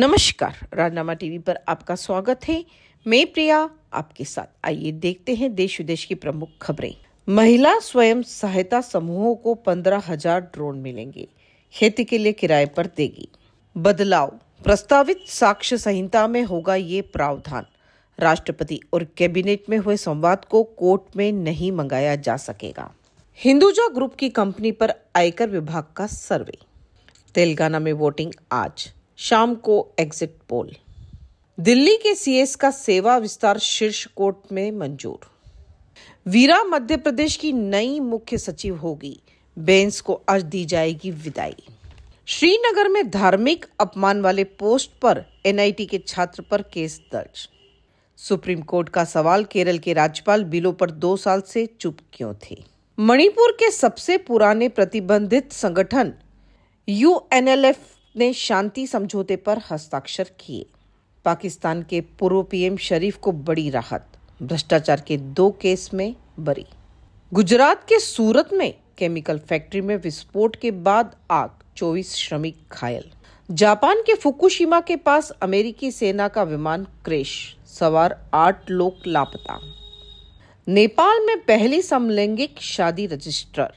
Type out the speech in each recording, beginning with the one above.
नमस्कार राजनामा टीवी पर आपका स्वागत है मैं प्रिया आपके साथ आइए देखते हैं देश विदेश की प्रमुख खबरें महिला स्वयं सहायता समूहों को पंद्रह हजार ड्रोन मिलेंगे खेती के लिए किराए पर देगी बदलाव प्रस्तावित साक्ष्य संहिता में होगा ये प्रावधान राष्ट्रपति और कैबिनेट में हुए संवाद को कोर्ट में नहीं मंगाया जा सकेगा हिंदुजा ग्रुप की कंपनी पर आयकर विभाग का सर्वे तेलंगाना में वोटिंग आज शाम को एग्जिट पोल दिल्ली के सीएस का सेवा विस्तार शीर्ष कोर्ट में मंजूर वीरा मध्य प्रदेश की नई मुख्य सचिव होगी बेंस को आज दी जाएगी विदाई श्रीनगर में धार्मिक अपमान वाले पोस्ट पर एनआईटी के छात्र पर केस दर्ज सुप्रीम कोर्ट का सवाल केरल के राज्यपाल बिलों पर दो साल से चुप क्यों थे मणिपुर के सबसे पुराने प्रतिबंधित संगठन यूएनएलएफ ने शांति समझौते पर हस्ताक्षर किए पाकिस्तान के पूर्व पीएम शरीफ को बड़ी राहत भ्रष्टाचार के दो केस में बरी गुजरात के सूरत में केमिकल फैक्ट्री में विस्फोट के बाद आग 24 श्रमिक घायल जापान के फुकुशिमा के पास अमेरिकी सेना का विमान क्रेश सवार आठ लोग लापता नेपाल में पहली समलैंगिक शादी रजिस्टर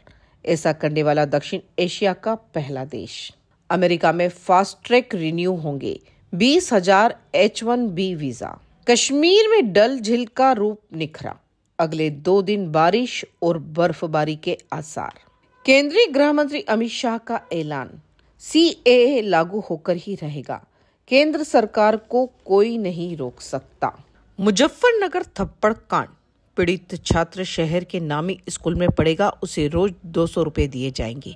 ऐसा करने वाला दक्षिण एशिया का पहला देश अमेरिका में फास्ट ट्रैक रिन्यू होंगे बीस हजार H one B visa Kashmir में डल झील का रूप निखरा अगले दो दिन बारिश और बर्फबारी के आसार केंद्रीय गृह मंत्री अमित शाह का ऐलान सी ए लागू होकर ही रहेगा केंद्र सरकार को कोई नहीं रोक सकता मुजफ्फरनगर थप्पड़ कांड पीड़ित छात्र शहर के नामी स्कूल में पढ़ेगा उसे रोज दो सौ रूपए दिए जाएंगे